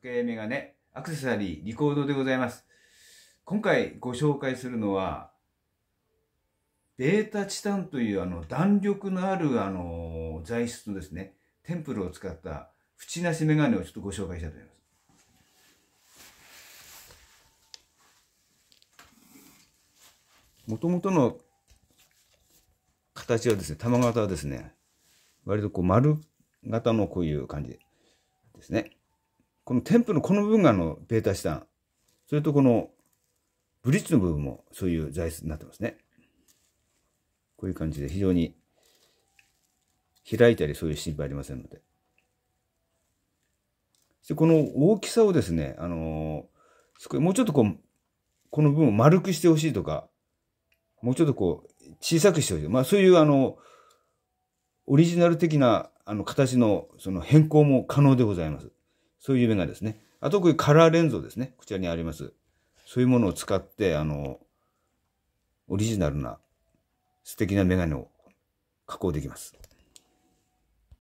時計メガネ、アクセサリー、リコードでございます。今回ご紹介するのは、ベータチタンというあの弾力のあるあの材質のですね、テンプルを使った縁なしメガネをちょっとご紹介したいと思います。もともとの形はですね、玉型はですね、割とこう丸型のこういう感じですね。この添付のこの部分があのベータ資産。それとこのブリッジの部分もそういう材質になってますね。こういう感じで非常に開いたりそういう心配ありませんので。でこの大きさをですね、あのー、すごいもうちょっとこう、この部分を丸くしてほしいとか、もうちょっとこう、小さくしてほしい。まあそういうあの、オリジナル的なあの形のその変更も可能でございます。そういう夢がですね。あと、こういうカラーレンズをですね、こちらにあります。そういうものを使って、あの、オリジナルな素敵なメガネを加工できます。